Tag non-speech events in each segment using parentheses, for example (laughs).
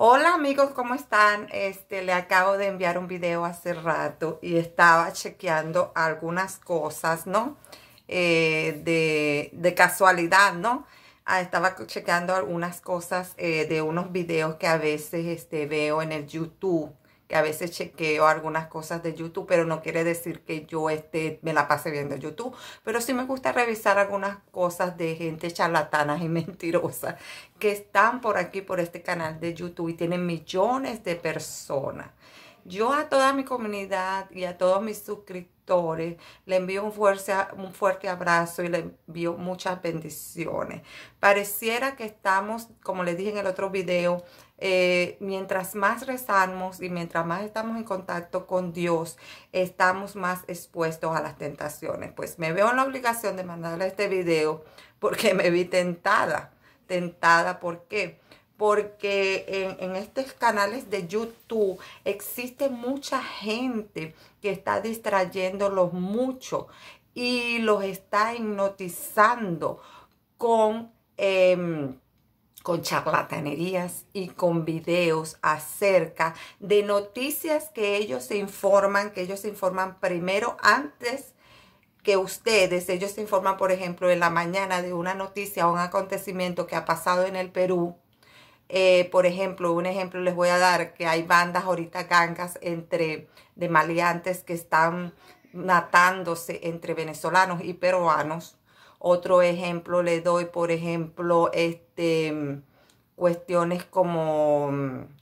Hola amigos, ¿cómo están? Este, le acabo de enviar un video hace rato y estaba chequeando algunas cosas, ¿no? Eh, de, casualidad, ¿no? Ah, estaba chequeando algunas cosas eh, de unos videos que a veces este, veo en el YouTube que a veces chequeo algunas cosas de YouTube, pero no quiere decir que yo esté me la pase viendo YouTube. Pero sí me gusta revisar algunas cosas de gente charlatana y (laughs) mentirosa que están por aquí, por este canal de YouTube y tienen millones de personas. Yo a toda mi comunidad y a todos mis suscriptores le envío un, un fuerte abrazo y le envío muchas bendiciones. Pareciera que estamos, como les dije en el otro video, eh, mientras más rezamos y mientras más estamos en contacto con Dios, estamos más expuestos a las tentaciones. Pues me veo en la obligación de mandarle este video porque me vi tentada. Tentada, ¿por qué? porque en, estos canales de YouTube existe mucha gente que está distrayéndolos mucho y los está hipnotizando con, em, con charlatanerías y con videos acerca de noticias que ellos se informan, que ellos se informan primero antes que ustedes, ellos se informan, por ejemplo, en la mañana de una noticia o un acontecimiento que ha pasado en el Perú, eh, por ejemplo, un ejemplo les voy a dar que hay bandas ahorita gangas entre de maleantes que están matándose entre venezolanos y peruanos. Otro ejemplo le doy, por ejemplo, este cuestiones como,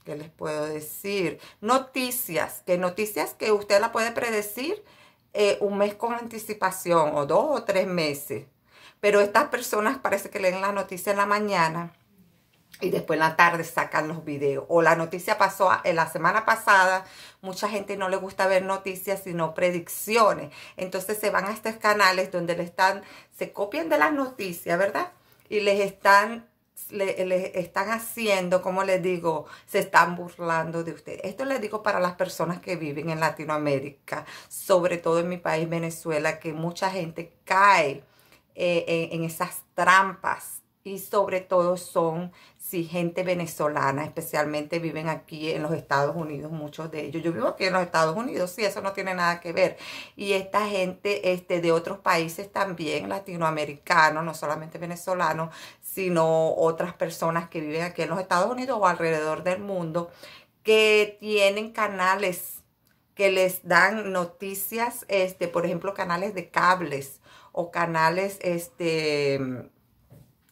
¿qué les puedo decir? Noticias, que noticias que usted la puede predecir eh, un mes con anticipación o dos o tres meses. Pero estas personas parece que leen la noticia en la mañana y después en la tarde sacan los videos. O la noticia pasó en la semana pasada, mucha gente no le gusta ver noticias sino predicciones. Entonces se van a estos canales donde le están, se copian de las noticias, ¿verdad? Y les están, les están haciendo, como les digo, se están burlando de ustedes. Esto les digo para las personas que viven en Latinoamérica, sobre todo en mi país Venezuela, que mucha gente cae eh, en esas trampas y sobre todo son si gente venezolana, especialmente viven aquí en los Estados Unidos, muchos de ellos. Yo vivo aquí en los Estados Unidos, sí, eso no tiene nada que ver. Y esta gente este, de otros países también, latinoamericanos, no solamente venezolanos, sino otras personas que viven aquí en los Estados Unidos o alrededor del mundo, que tienen canales que les dan noticias, este, por ejemplo, canales de cables o canales este,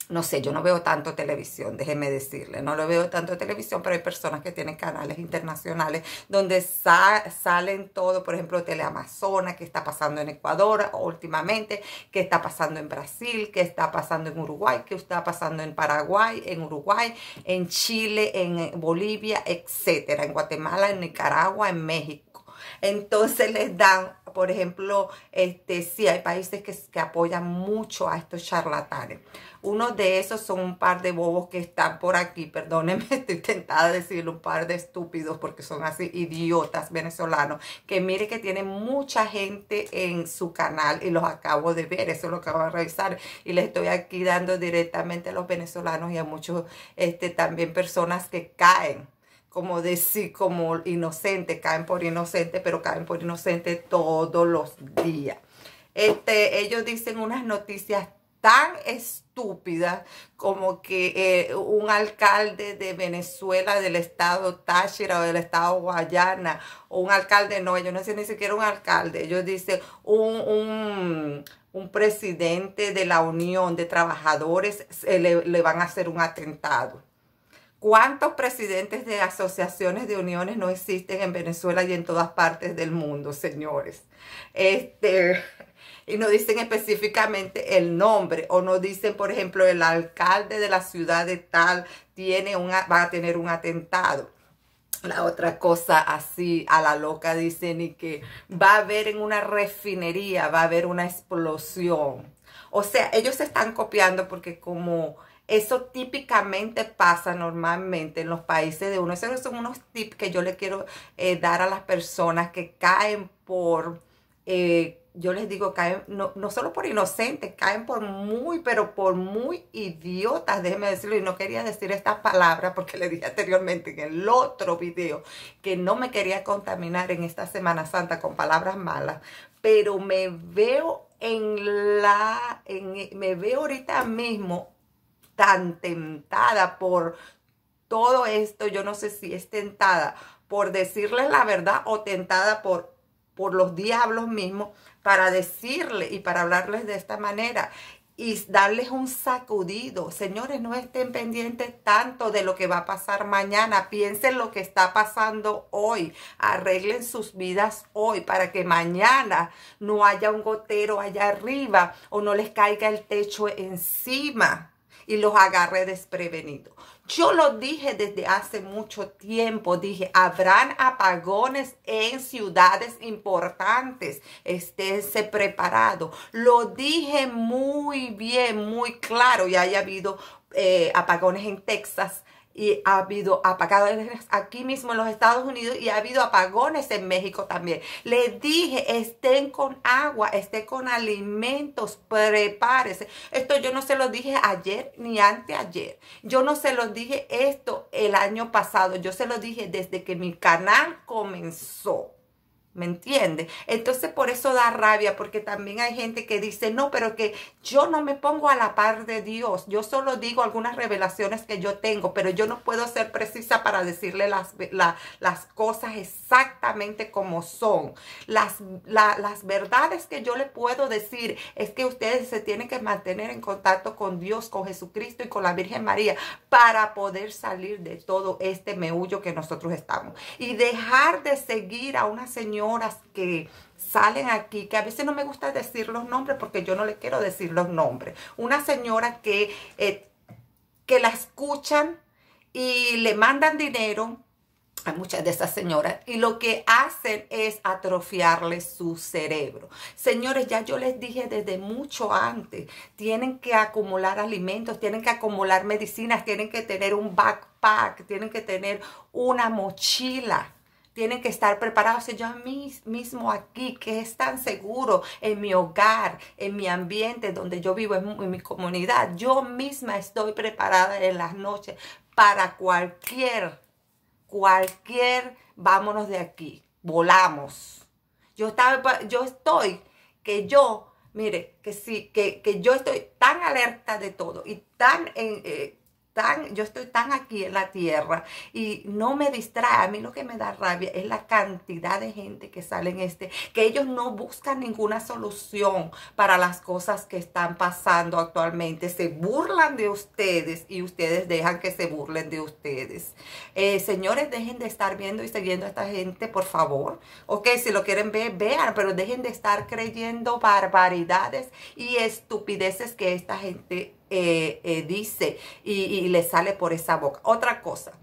no sé, yo no veo tanto televisión, déjeme decirle, no lo veo tanto televisión, pero hay personas que tienen canales internacionales donde salen todo, por ejemplo, Teleamazona, qué está pasando en Ecuador últimamente, qué está pasando en Brasil, qué está pasando en Uruguay, qué está pasando en Paraguay, en Uruguay, en Chile, en Bolivia, etcétera, en Guatemala, en Nicaragua, en México. Entonces les dan por ejemplo, este, sí hay países que, apoyan mucho a estos charlatanes. Uno de esos son un par de bobos que están por aquí, perdónenme, (laughs) estoy tentada de decirlo, un par de estúpidos porque son así idiotas venezolanos, que mire que tienen mucha gente en su canal y los acabo de ver, eso es lo que voy a revisar y les estoy aquí dando directamente a los venezolanos y a muchos este, también personas que caen como decir, como inocente, caen por inocente, pero caen por inocente todos los días. Este, ellos dicen unas noticias tan estúpidas como que eh, un alcalde de Venezuela, del estado Táchira o del estado Guayana, o un alcalde, no, yo no sé ni siquiera un alcalde, ellos dicen un, presidente de la Unión de Trabajadores le, van a hacer un atentado. ¿Cuántos presidentes de asociaciones de uniones no existen en Venezuela y en todas partes del mundo, señores? Este, y no dicen específicamente el nombre o no dicen, por ejemplo, el alcalde de la ciudad de tal tiene una, va a tener un atentado. La otra cosa así a la loca dicen y que va a haber en una refinería, va a haber una explosión. O sea, ellos se están copiando porque como eso típicamente pasa normalmente en los países de uno. Esos son unos tips que yo le quiero eh, dar a las personas que caen por, eh, yo les digo, caen no, solo por inocentes, caen por muy, pero por muy idiotas, déjenme decirlo. Y no quería decir estas palabras porque le dije anteriormente en el otro video que no me quería contaminar en esta Semana Santa con palabras malas. Pero me veo en la, me veo ahorita mismo tan tentada por todo esto, yo no sé si es tentada por decirles la verdad o tentada por, los diablos mismos para decirle y para hablarles de esta manera y darles un sacudido. Señores, no estén pendientes tanto de lo que va a pasar mañana. Piensen lo que está pasando hoy. Arreglen sus vidas hoy para que mañana no haya un gotero allá arriba o no les caiga el techo encima y los agarré desprevenidos. Yo lo dije desde hace mucho tiempo, dije, habrán apagones en ciudades importantes, esténse preparado. Lo dije muy bien, muy claro, ya haya habido eh, apagones en Texas, y ha habido apagados aquí mismo en los Estados Unidos y ha habido apagones en México también. Les dije, estén con agua, estén con alimentos, prepárese. Esto yo no se lo dije ayer ni anteayer. Yo no se lo dije esto el año pasado. Yo se lo dije desde que mi canal comenzó. ¿Me entiende? Entonces por eso da rabia, porque también hay gente que dice, no, pero que yo no me pongo a la par de Dios. Yo solo digo algunas revelaciones que yo tengo, pero yo no puedo ser precisa para decirle las, las cosas exactamente como son. Las, las verdades que yo le puedo decir es que ustedes se tienen que mantener en contacto con Dios, con Jesucristo y con la Virgen María para poder salir de todo este meullo que nosotros estamos. Y dejar de seguir a una señora que salen aquí, que a veces no me gusta decir los nombres porque yo no le quiero decir los nombres. Una señora que, eh, que la escuchan y le mandan dinero a muchas de esas señoras y lo que hacen es atrofiarle su cerebro. Señores, ya yo les dije desde mucho antes, tienen que acumular alimentos, tienen que acumular medicinas, tienen que tener un backpack, tienen que tener una mochila tienen que estar preparados. Yo mismo aquí, que es tan seguro en mi hogar, en mi ambiente donde yo vivo, en, mi comunidad, yo misma estoy preparada en las noches para cualquier, cualquier, vámonos de aquí, volamos. Yo, estaba, yo estoy, que yo, mire, que sí, que, yo estoy tan alerta de todo y tan... en eh, eh, yo estoy tan aquí en la tierra y no me distrae. A mí lo que me da rabia es la cantidad de gente que sale en este, que ellos no buscan ninguna solución para las cosas que están pasando actualmente. Se burlan de ustedes y ustedes dejan que se burlen de ustedes. Eh, señores, dejen de estar viendo y siguiendo a esta gente, por favor. Ok, si lo quieren ver, vean, pero dejen de estar creyendo barbaridades y estupideces que esta gente eh, eh, dice y, le sale por esa boca. Otra cosa,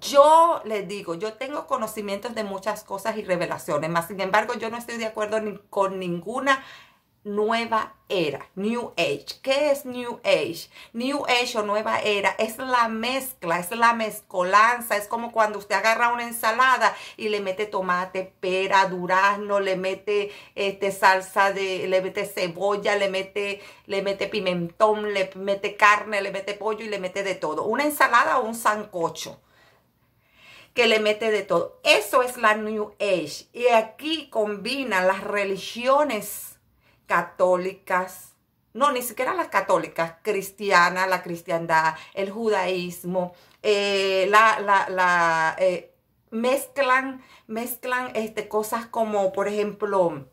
yo les digo, yo tengo conocimientos de muchas cosas y revelaciones, más sin embargo yo no estoy de acuerdo ni con ninguna nueva era, New Age. ¿Qué es New Age? New Age o nueva era es la mezcla, es la mezcolanza, es como cuando usted agarra una ensalada y le mete tomate, pera, durazno, le mete este, salsa de, le mete cebolla, le mete, le mete pimentón, le mete carne, le mete pollo y le mete de todo. Una ensalada o un sancocho que le mete de todo. Eso es la New Age. Y aquí combinan las religiones católicas, no, ni siquiera las católicas, cristiana, la cristiandad, el judaísmo, eh, la, la, la eh, mezclan, mezclan este, cosas como, por ejemplo,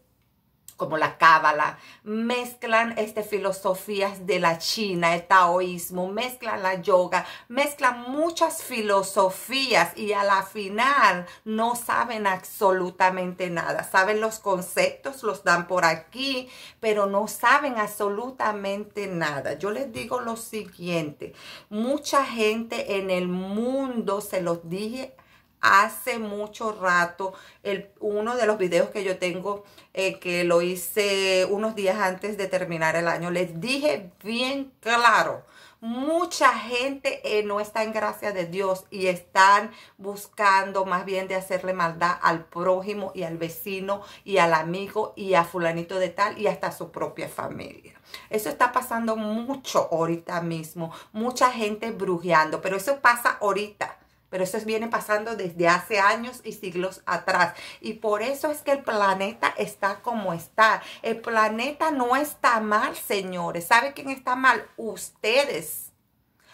como la cábala, mezclan este, filosofías de la China, el taoísmo, mezclan la yoga, mezclan muchas filosofías y a la final no saben absolutamente nada. Saben los conceptos, los dan por aquí, pero no saben absolutamente nada. Yo les digo lo siguiente, mucha gente en el mundo, se los dije hace mucho rato. El, uno de los videos que yo tengo, eh, que lo hice unos días antes de terminar el año, les dije bien claro. Mucha gente eh, no está en gracia de Dios y están buscando más bien de hacerle maldad al prójimo y al vecino y al amigo y a fulanito de tal y hasta a su propia familia. Eso está pasando mucho ahorita mismo. Mucha gente brujeando, pero eso pasa ahorita pero eso viene pasando desde hace años y siglos atrás. Y por eso es que el planeta está como está. El planeta no está mal, señores. ¿Sabe quién está mal? Ustedes.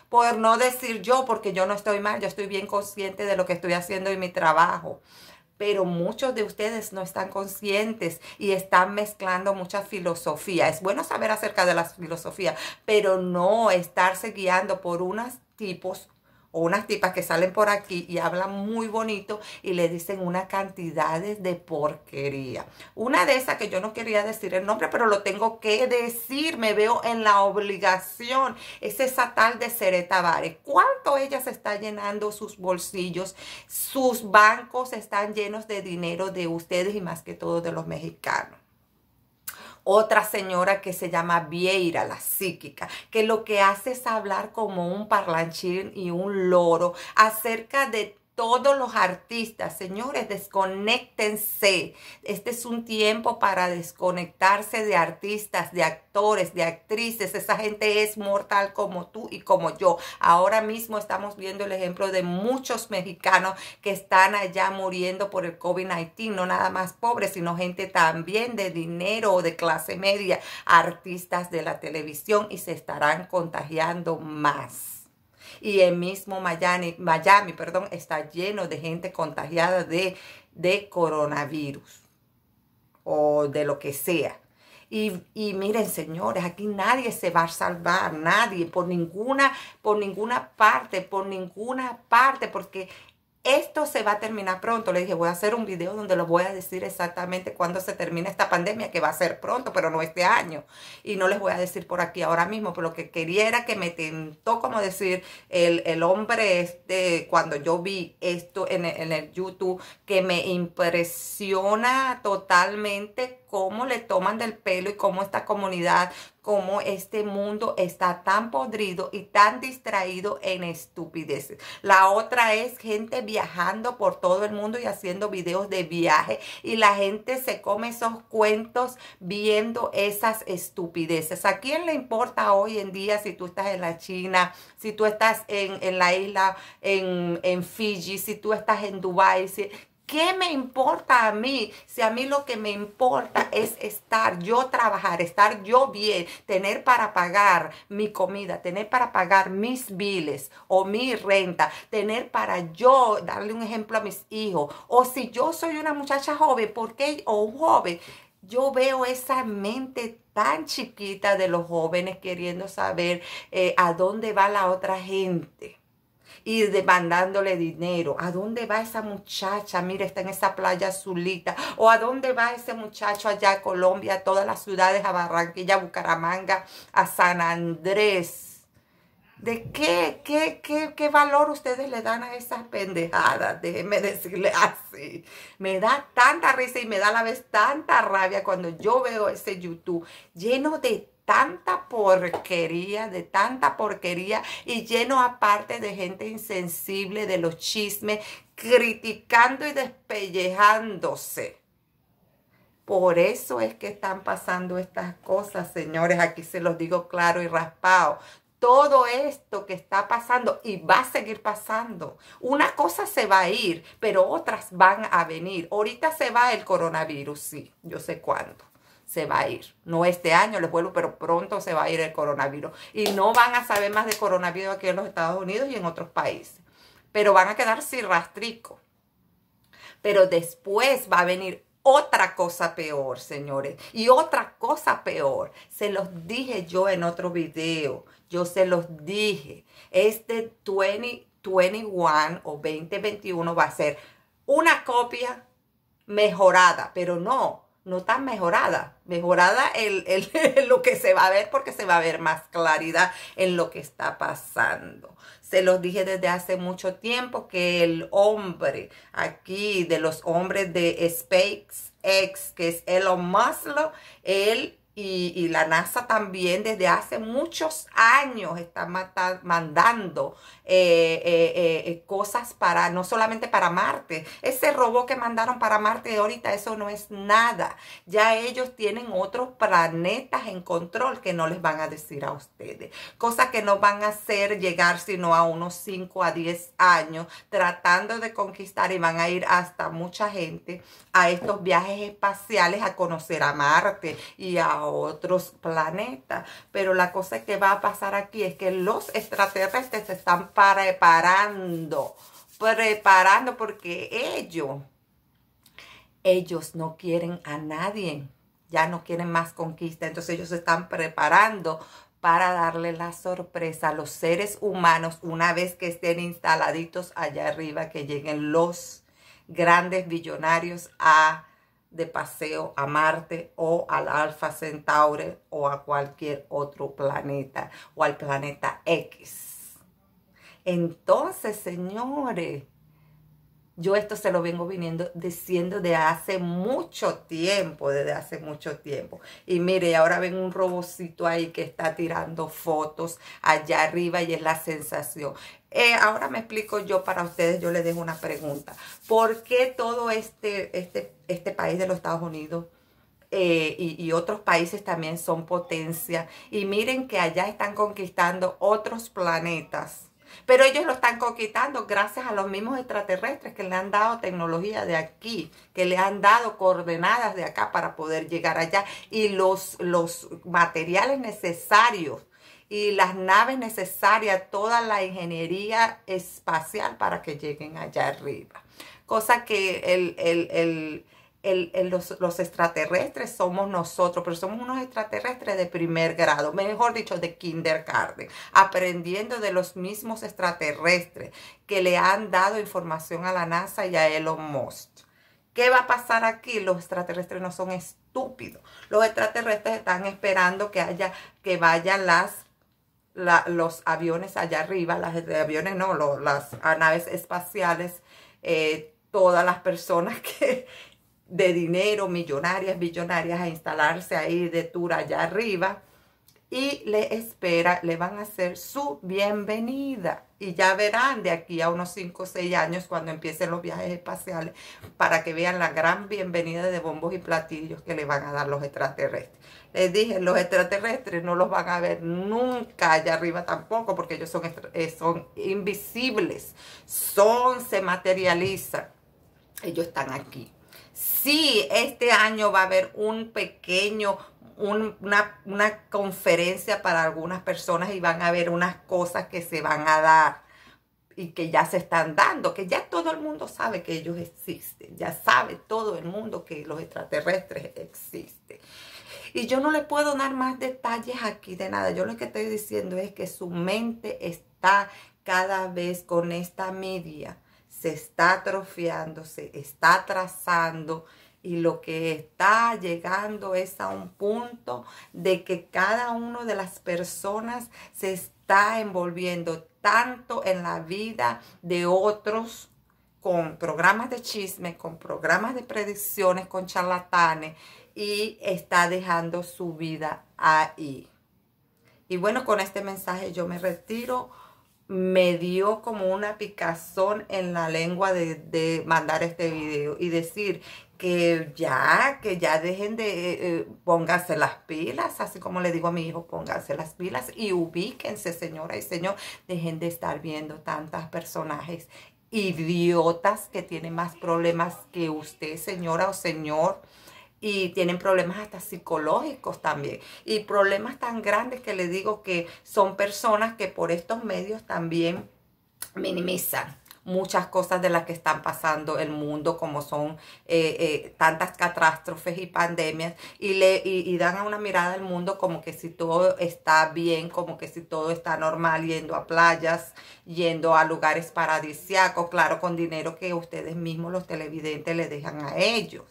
Por no decir yo, porque yo no estoy mal, yo estoy bien consciente de lo que estoy haciendo y mi trabajo pero muchos de ustedes no están conscientes y están mezclando mucha filosofía. Es bueno saber acerca de las filosofía, pero no estarse guiando por unos tipos o unas tipas que salen por aquí y hablan muy bonito y le dicen unas cantidades de porquería. Una de esas que yo no quería decir el nombre, pero lo tengo que decir, me veo en la obligación, es esa tal de Sereta Vare. ¿Cuánto ella se está llenando sus bolsillos? Sus bancos están llenos de dinero de ustedes y más que todo de los mexicanos. Otra señora que se llama Vieira, la psíquica, que lo que hace es hablar como un parlanchín y un loro acerca de todos los artistas, señores, desconectense. Este es un tiempo para desconectarse de artistas, de actores, de actrices. Esa gente es mortal como tú y como yo. Ahora mismo estamos viendo el ejemplo de muchos mexicanos que están allá muriendo por el COVID-19. No nada más pobres, sino gente también de dinero o de clase media. Artistas de la televisión y se estarán contagiando más y el mismo Miami, Miami perdón, está lleno de gente contagiada de, de coronavirus o de lo que sea. Y, y, miren, señores, aquí nadie se va a salvar, nadie, por ninguna, por ninguna parte, por ninguna parte, porque esto se va a terminar pronto. Le dije, voy a hacer un video donde lo voy a decir exactamente cuándo se termina esta pandemia, que va a ser pronto, pero no este año. Y no les voy a decir por aquí ahora mismo, pero lo que quería era que me tentó, como decir, el, el hombre este, cuando yo vi esto en en el YouTube, que me impresiona totalmente cómo le toman del pelo y cómo esta comunidad, cómo este mundo está tan podrido y tan distraído en estupideces. La otra es gente viajando por todo el mundo y haciendo videos de viaje y la gente se come esos cuentos viendo esas estupideces. ¿A quién le importa hoy en día si tú estás en la China, si tú estás en, la isla, en, en Fiji, si tú estás en Dubái? Si, ¿Qué me importa a mí? Si a mí lo que me importa es estar, yo trabajar, estar yo bien, tener para pagar mi comida, tener para pagar mis biles o mi renta, tener para yo darle un ejemplo a mis hijos. O si yo soy una muchacha joven, ¿por qué? O un joven, yo veo esa mente tan chiquita de los jóvenes queriendo saber eh, a dónde va la otra gente y demandándole dinero. ¿A dónde va esa muchacha? Mira, está en esa playa azulita. ¿O a dónde va ese muchacho allá a Colombia, a todas las ciudades, a Barranquilla, a Bucaramanga, a San Andrés? ¿De qué, qué, qué, qué valor ustedes le dan a esas pendejadas? Déjenme decirle así. Me da tanta risa y me da a la vez tanta rabia cuando yo veo ese YouTube lleno de tanta porquería, de tanta porquería y lleno aparte de gente insensible, de los chismes, criticando y despellejándose. Por eso es que están pasando estas cosas, señores. Aquí se los digo claro y raspado. Todo esto que está pasando y va a seguir pasando. Una cosa se va a ir, pero otras van a venir. Ahorita se va el coronavirus, sí, yo sé cuándo se va a ir. No este año, les vuelvo, pero pronto se va a ir el coronavirus. Y no van a saber más de coronavirus aquí en los Estados Unidos y en otros países. Pero van a quedar sin rastrico. Pero después va a venir otra cosa peor, señores. Y otra cosa peor. Se los dije yo en otro video. Yo se los dije. Este 2021 o 2021 va a ser una copia mejorada, pero no, no tan mejorada, mejorada el, (laughs) lo que se va a ver porque se va a ver más claridad en lo que está pasando. Se los dije desde hace mucho tiempo que el hombre aquí de los hombres de SpaceX, que es Elon Musk, él y, la NASA también desde hace muchos años está mandando eh, eh, eh, cosas para, no solamente para Marte. Ese robot que mandaron para Marte ahorita, eso no es nada. Ya ellos tienen otros planetas en control que no les van a decir a ustedes. Cosas que no van a hacer llegar sino a unos 5 a 10 años tratando de conquistar y van a ir hasta mucha gente a estos viajes espaciales a conocer a Marte y a otros planetas. Pero la cosa que va a pasar aquí es que los extraterrestres se están preparando, preparando porque ellos, ellos no quieren a nadie. Ya no quieren más conquista. Entonces ellos se están preparando para darle la sorpresa a los seres humanos una vez que estén instaladitos allá arriba, que lleguen los grandes billonarios a de paseo a Marte o al Alfa Centauri o a cualquier otro planeta o al planeta X. Entonces, señores, yo esto se lo vengo viniendo diciendo de hace mucho tiempo, desde hace mucho tiempo. Y mire, ahora ven un robocito ahí que está tirando fotos allá arriba y es la sensación. Eh, ahora me explico yo para ustedes, yo les dejo una pregunta. ¿Por qué todo este, este, este país de los Estados Unidos eh, y, otros países también son potencia? Y miren que allá están conquistando otros planetas. Pero ellos lo están conquistando gracias a los mismos extraterrestres que le han dado tecnología de aquí, que le han dado coordenadas de acá para poder llegar allá y los, los materiales necesarios y las naves necesarias, toda la ingeniería espacial para que lleguen allá arriba. Cosa que los, los, extraterrestres somos nosotros, pero somos unos extraterrestres de primer grado, mejor dicho, de kindergarten, aprendiendo de los mismos extraterrestres que le han dado información a la NASA y a Elon Musk. ¿Qué va a pasar aquí? Los extraterrestres no son estúpidos. Los extraterrestres están esperando que haya, que vayan las los aviones allá arriba, las aviones no, las naves espaciales, eh, todas las personas (laughs) que de dinero, millonarias, millonarias a instalarse ahí de tour allá arriba y le espera, le van a hacer su bienvenida. Y ya verán de aquí a unos 5 o 6 años cuando empiecen los viajes espaciales para que vean la gran bienvenida de bombos y platillos que le van a dar los extraterrestres. Les dije, los extraterrestres no los van a ver nunca allá arriba tampoco porque ellos son, eh, son invisibles, son, se materializan. Ellos están aquí. Sí, este año va a haber un pequeño, una, una conferencia para algunas personas y van a haber unas cosas que se van a dar y que ya se están dando, que ya todo el mundo sabe que ellos existen, ya sabe todo el mundo que los extraterrestres existen. Y yo no le puedo dar más detalles aquí de nada. Yo lo que estoy diciendo es que su mente está cada vez con esta media se está atrofiando, se está atrasando y lo que está llegando es a un punto de que cada una de las personas se está envolviendo tanto en la vida de otros con programas de chisme, con programas de predicciones, con charlatanes y está dejando su vida ahí. Y bueno, con este mensaje yo me retiro me dio como una picazón en la lengua de, de mandar este video y decir que ya, que ya dejen de, eh, eh, pónganse las pilas, así como le digo a mi hijo, pónganse las pilas y ubíquense, señora y señor, dejen de estar viendo tantos personajes idiotas que tienen más problemas que usted, señora o señor y tienen problemas hasta psicológicos también y problemas tan grandes que les digo que son personas que por estos medios también minimizan muchas cosas de las que están pasando el mundo, como son eh, eh, tantas catástrofes y pandemias, y, le, y, una mirada al mundo como que si todo está bien, como que si todo está normal, yendo a playas, yendo a lugares paradisiacos, claro, con dinero que ustedes mismos los televidentes le dejan a ellos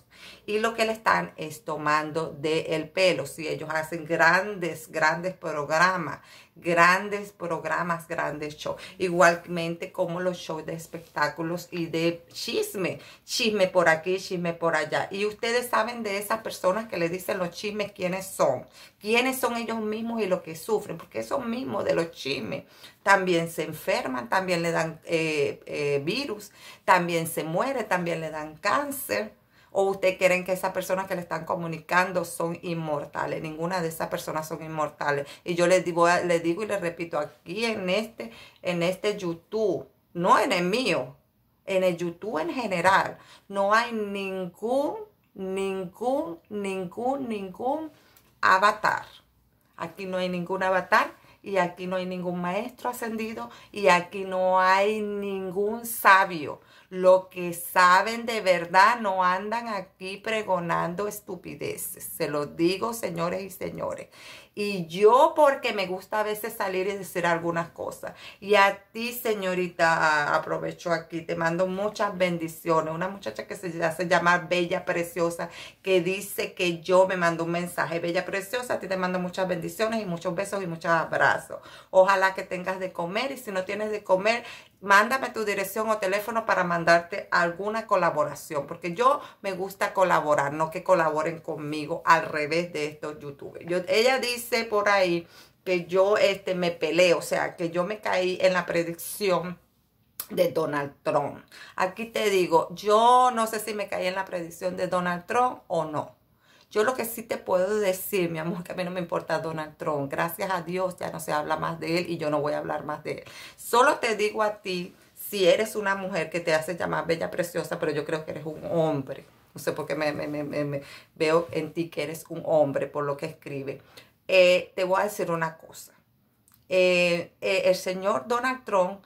y lo que le están es tomando del pelo. Si ellos hacen grandes, grandes programas grandes programas, grandes shows. Igualmente como los shows de espectáculos y de chisme. Chisme por aquí, chisme por allá. Y ustedes saben de esas personas que les dicen los chismes quiénes son. Quiénes son ellos mismos y lo que sufren. Porque esos mismos de los chismes también se enferman, también le dan eh, eh, virus, también se muere, también le dan cáncer o usted quieren que esas personas que le están comunicando son inmortales. Ninguna de esas personas son inmortales. Y yo les digo, les digo y les repito, aquí en este, en este YouTube, no en el mío, en el YouTube en general, no hay ningún, ningún, ningún, ningún avatar. Aquí no hay ningún avatar y aquí no hay ningún maestro ascendido y aquí no hay ningún sabio. Lo que saben de verdad no andan aquí pregonando estupideces. Se los digo, señores y señores. Y yo porque me gusta a veces salir y decir algunas cosas. Y a ti, señorita, aprovecho aquí, te mando muchas bendiciones. Una muchacha que se hace llamar Bella Preciosa, que dice que yo me mando un mensaje. Bella Preciosa, a ti te mando muchas bendiciones y muchos besos y muchos abrazos. Ojalá que tengas de comer y si no tienes de comer, mándame tu dirección o teléfono para mandarte alguna colaboración, porque yo me gusta colaborar, no que colaboren conmigo al revés de estos youtubers. Yo, ella dice por ahí que yo este, me peleé, o sea, que yo me caí en la predicción de Donald Trump. Aquí te digo, yo no sé si me caí en la predicción de Donald Trump o no. Yo lo que sí te puedo decir, mi amor, que a mí no me importa Donald Trump. Gracias a Dios ya no se habla más de él y yo no voy a hablar más de él. Solo te digo a ti, si eres una mujer que te hace llamar bella, preciosa, pero yo creo que eres un hombre. No sé por qué me, veo en ti que eres un hombre por lo que escribe. Eh, te voy a decir una cosa. Eh, eh, el señor Donald Trump,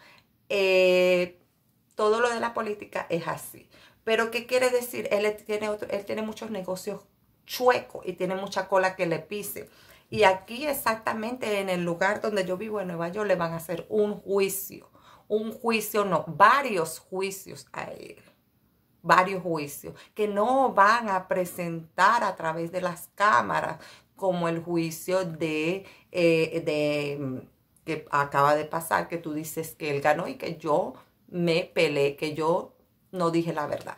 todo lo de la política es así. Pero ¿qué quiere decir? Él tiene, él tiene muchos negocios chueco y tiene mucha cola que le pise. Y aquí exactamente en el lugar donde yo vivo en Nueva York le van a hacer un juicio. Un juicio, no, varios juicios a él. Varios juicios que no van a presentar a través de las cámaras como el juicio de, eh, de que acaba de pasar, que tú dices que él ganó y que yo me peleé, que yo no dije la verdad.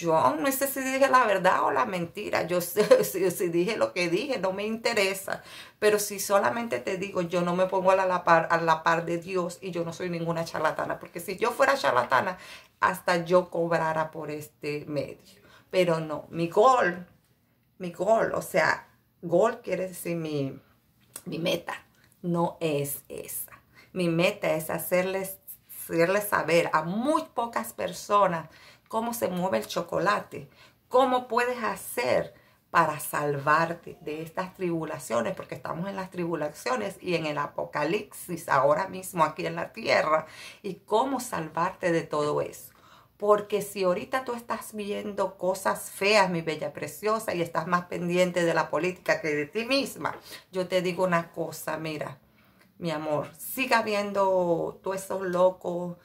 Yo no sé si dije la verdad o la mentira. Yo sé (laughs) si, dije lo que dije, no me interesa. Pero si solamente te digo, yo no me pongo a la, par, a la par de Dios y yo no soy ninguna charlatana. Porque si yo fuera charlatana, hasta yo cobrara por este medio. Pero no, mi gol, mi gol, o sea, gol quiere decir mi, mi meta, no es esa. Mi meta es hacerles, hacerles saber a muy pocas personas cómo se mueve el chocolate, cómo puedes hacer para salvarte de estas tribulaciones, porque estamos en las tribulaciones y en el apocalipsis ahora mismo aquí en la tierra, y cómo salvarte de todo eso. Porque si ahorita tú estás viendo cosas feas, mi bella preciosa, y estás más pendiente de la política que de ti misma, yo te digo una cosa, mira, mi amor, siga viendo todos esos locos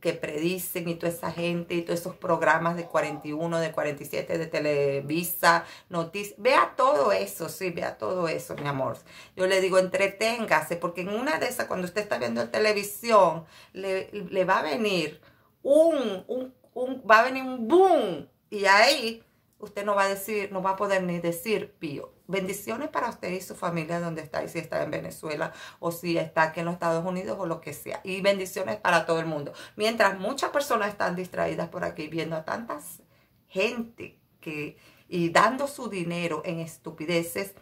que predicen y toda esa gente y todos esos programas de 41, de 47, de Televisa, noticias. Vea todo eso, sí, vea todo eso, mi amor. Yo le digo, entreténgase, porque en una de esas, cuando usted está viendo televisión, le, le va a venir un, un, un, va a venir un boom. Y ahí usted no va a decir, no va a poder ni decir pío. Bendiciones para usted y su familia donde está, y si está en Venezuela o si está aquí en los Estados Unidos o lo que sea. Y bendiciones para todo el mundo. Mientras muchas personas están distraídas por aquí viendo a tantas gente que y dando su dinero en estupideces,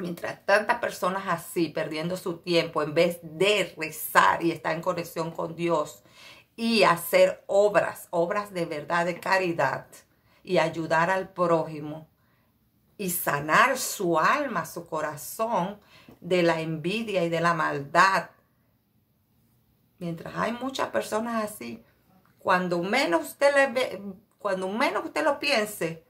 mientras tantas personas así perdiendo su tiempo en vez de rezar y estar en conexión con Dios y hacer obras, obras de verdad, de caridad y ayudar al prójimo y sanar su alma, su corazón de la envidia y de la maldad. Mientras hay muchas personas así, cuando menos usted, le ve, cuando menos usted lo piense,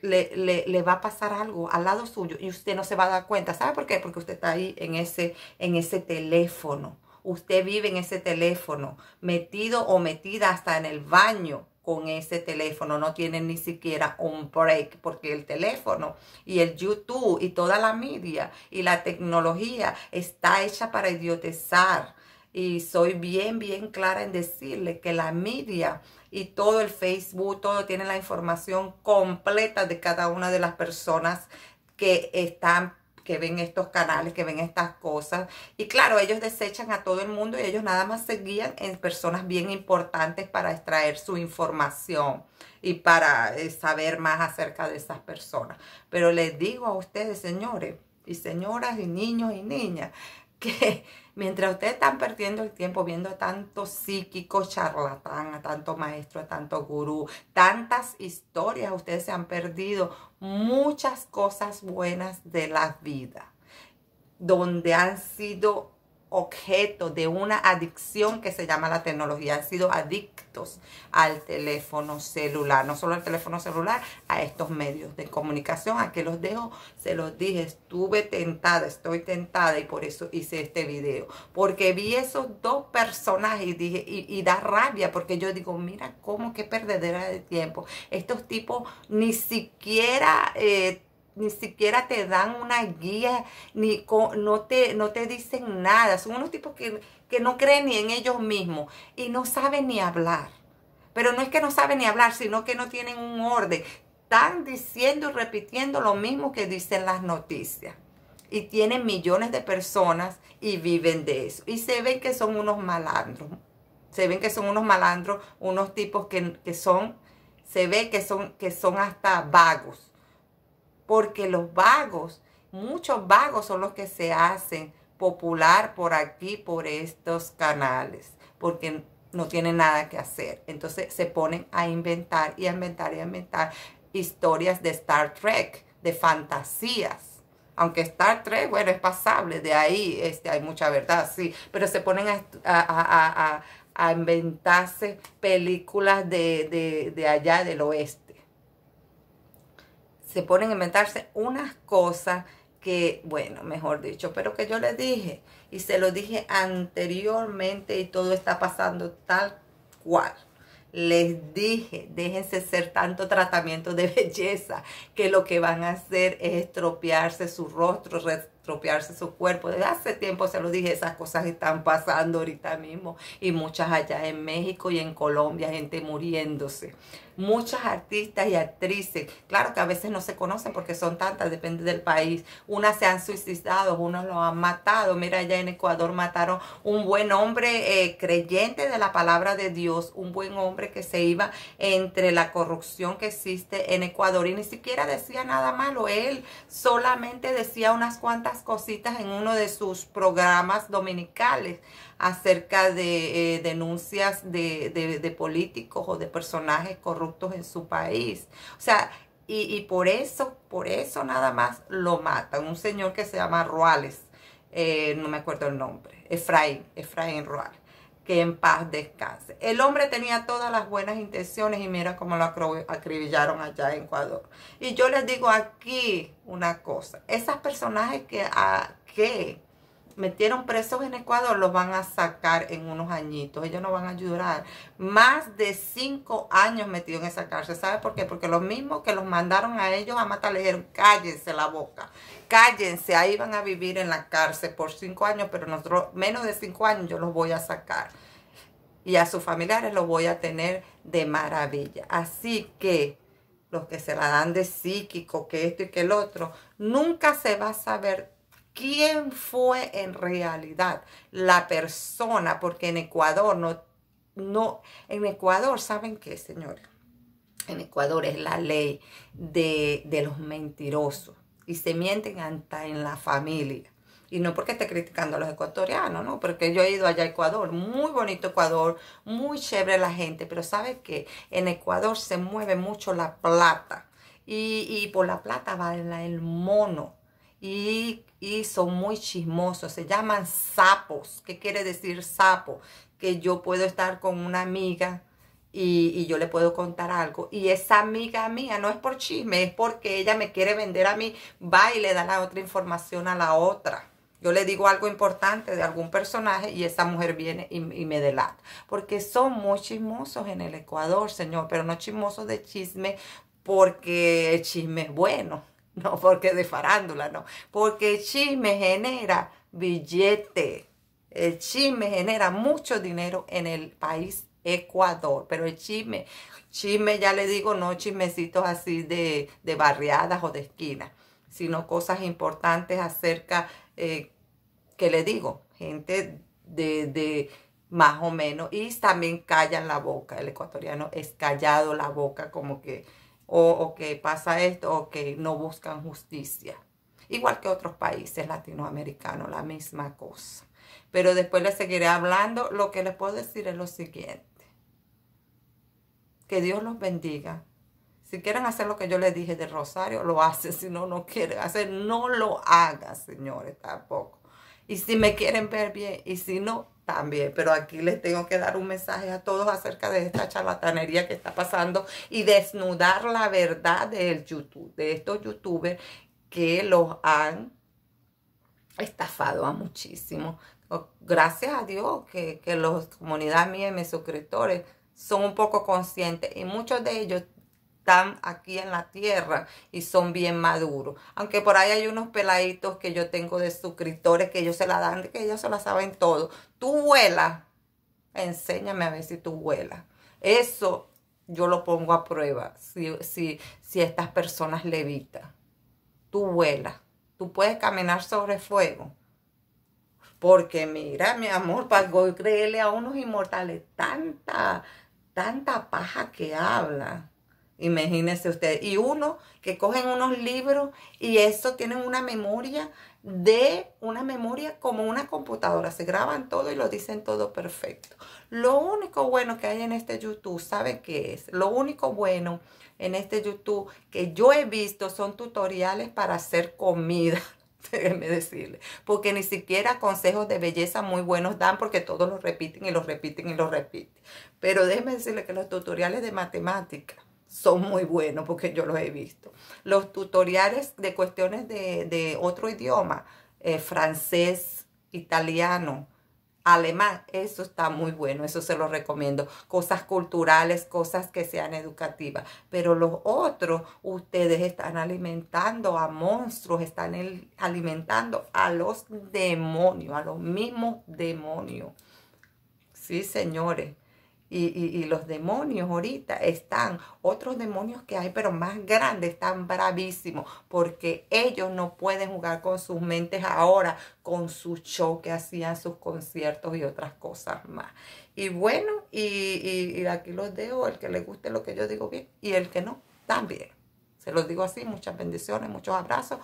le, va a pasar algo al lado suyo y usted no se va a dar cuenta. ¿Sabe por qué? Porque usted está ahí en ese, en ese teléfono. Usted vive en ese teléfono, metido o metida hasta en el baño con ese teléfono, no tienen ni siquiera un break, porque el teléfono y el YouTube y toda la media y la tecnología está hecha para idiotizar. Y soy bien, bien clara en decirle que la media y todo el Facebook, todo tiene la información completa de cada una de las personas que están que ven estos canales, que ven estas cosas. Y claro, ellos desechan a todo el mundo y ellos nada más se guían en personas bien importantes para extraer su información y para eh, saber más acerca de esas personas. Pero les digo a ustedes, señores y señoras y niños y niñas, (laughs) que Mientras ustedes están perdiendo el tiempo viendo a tanto psíquico charlatán, a tanto maestro, a tanto gurú, tantas historias, ustedes se han perdido muchas cosas buenas de la vida, donde han sido objeto de una adicción que se llama la tecnología. Han sido adictos al teléfono celular, no solo al teléfono celular, a estos medios de comunicación. Aquí los dejo, se los dije, estuve tentada, estoy tentada y por eso hice este video. Porque vi esos dos personajes y dije, y, da rabia, porque yo digo, mira cómo que perdedera de tiempo. Estos tipos ni siquiera... Eh, ni siquiera te dan una guía, ni no, te, no te dicen nada. Son unos tipos que, que no creen ni en ellos mismos y no saben ni hablar. Pero no es que no saben ni hablar, sino que no tienen un orden. Están diciendo y repitiendo lo mismo que dicen las noticias. Y tienen millones de personas y viven de eso. Y se ven que son unos malandros. Se ven que son unos malandros, unos tipos que, son, se ve que son, que son hasta vagos porque los vagos, muchos vagos son los que se hacen popular por aquí, por estos canales, porque no tienen nada que hacer. Entonces se ponen a inventar y a inventar y a inventar historias de Star Trek, de fantasías aunque Star Trek, bueno, es pasable, de ahí este, hay mucha verdad, sí, pero se ponen a, a inventarse películas de, de, de allá del oeste se ponen a inventarse unas cosas que, bueno, mejor dicho, pero que yo les dije y se lo dije anteriormente y todo está pasando tal cual. Les dije, déjense hacer tanto tratamiento de (laughs) belleza que lo que van a hacer es estropearse su rostro, estropearse su cuerpo. Desde hace tiempo se lo dije, esas cosas están pasando ahorita mismo y muchas allá en México y en Colombia, gente muriéndose muchas artistas y actrices, claro que a veces no se conocen porque son tantas, depende del país, unas se han suicidado, unos lo han matado, mira allá en Ecuador mataron un buen hombre eh, creyente de la palabra de Dios, un buen hombre que se iba entre la corrupción que existe en Ecuador y ni siquiera decía nada malo, él solamente decía unas cuantas cositas en uno de sus programas dominicales acerca de eh, denuncias de políticos o de personajes corruptos en su país. O sea, y, por eso, por eso nada más lo matan. Un señor que se llama Ruales, eh, no me acuerdo el nombre, Efraín, Efraín Ruales, que en paz descanse. El hombre tenía todas las buenas intenciones y mira cómo lo acribillaron allá en Ecuador. Y yo les digo aquí una cosa, esas personajes que, a, ah, que metieron presos en Ecuador los van a sacar en unos añitos. Ellos no van a ayudar. Más de cinco años metidos en esa cárcel. ¿Sabe por qué? Porque los mismos que los mandaron a ellos a matar le dijeron, cállense la boca, cállense, ahí van a vivir en la cárcel por cinco años, pero nosotros, menos de cinco años yo los voy a sacar. Y a sus familiares los voy a tener de maravilla. Así que los que se la dan de psíquico, que esto y que el otro, nunca se va a saber quién fue en realidad la persona, porque en Ecuador no, no, en Ecuador, ¿saben qué, señores? En Ecuador es la ley de, los mentirosos y se mienten hasta en la familia. Y no porque esté criticando a los ecuatorianos, ¿no? Porque yo he ido allá a Ecuador, muy bonito Ecuador, muy chévere la gente, pero ¿sabe que En Ecuador se mueve mucho la plata y, y por la plata va el mono. Y y son muy chismosos, se llaman sapos. ¿Qué quiere decir sapo? Que yo puedo estar con una amiga y, yo le puedo contar algo. Y esa amiga mía, no es por chisme, es porque ella me quiere vender a mí, va y le da la otra información a la otra. Yo le digo algo importante de algún personaje y esa mujer viene y, me delata. Porque son muy chismosos en el Ecuador, señor, pero no chismosos de chisme porque el chisme es bueno. (laughs) no porque de farándula, no, porque el chisme genera billete. El chisme genera mucho dinero en el país Ecuador, pero el chisme, chisme ya le digo, no chismecitos así de, de barriadas o de esquinas, sino cosas importantes acerca, eh, que le digo, gente de, de más o menos, y también callan la boca, el ecuatoriano es callado la boca, como que o, que pasa esto, o que no buscan justicia. Igual que otros países latinoamericanos, la misma cosa. Pero después les seguiré hablando. Lo que les puedo decir es lo siguiente. Que Dios los bendiga. Si quieren hacer lo que yo les dije de rosario, lo hacen. Si no, no quieren hacer, no lo hagan, señores, tampoco. Y si me quieren ver bien, y si no, también, pero aquí les tengo que dar un mensaje a todos acerca de esta charlatanería que está pasando y desnudar la verdad del YouTube, de estos youtubers que los han estafado a muchísimo. Gracias a Dios que, que los comunidad mía mis suscriptores son un poco conscientes y muchos de ellos están aquí en la tierra y son bien maduros. Aunque por ahí hay unos peladitos que yo tengo de suscriptores que ellos se la dan, que ellos se la saben todo. Tú vuela, enséñame a ver si tú vuela. Eso yo lo pongo a prueba, si, si, estas personas levitan. Tú vuela, tú puedes caminar sobre fuego. Porque mira, mi amor, para creerle a unos inmortales, tanta, tanta paja que habla imagínense usted. Y uno que cogen unos libros y eso tienen una memoria de una memoria como una computadora. Se graban todo y lo dicen todo perfecto. Lo único bueno que hay en este YouTube, ¿sabe qué es? Lo único bueno en este YouTube que yo he visto son tutoriales para hacer comida. (laughs) Déjenme decirle, porque ni siquiera consejos de belleza muy buenos dan porque todos los repiten y los repiten y los repiten. Pero déjenme decirle que los tutoriales de matemáticas son muy buenos porque yo los he visto. Los tutoriales de cuestiones de, de otro idioma, eh, francés, italiano, alemán, eso está muy bueno, eso se lo recomiendo. Cosas culturales, cosas que sean educativas. Pero los otros, ustedes están alimentando a monstruos, están alimentando a los demonios, a los mismos demonios. Sí, señores y, los demonios ahorita están, otros demonios que hay, pero más grandes, están bravísimos, porque ellos no pueden jugar con sus mentes ahora, con su show que hacían sus conciertos y otras cosas más. Y bueno, y, aquí los dejo, el que le guste lo que yo digo bien, y el que no, también. Se los digo así, muchas bendiciones, muchos abrazos.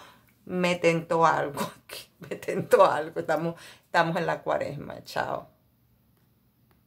Me tentó algo aquí, (laughs) me tentó algo. Estamos, estamos en la cuaresma. Chao.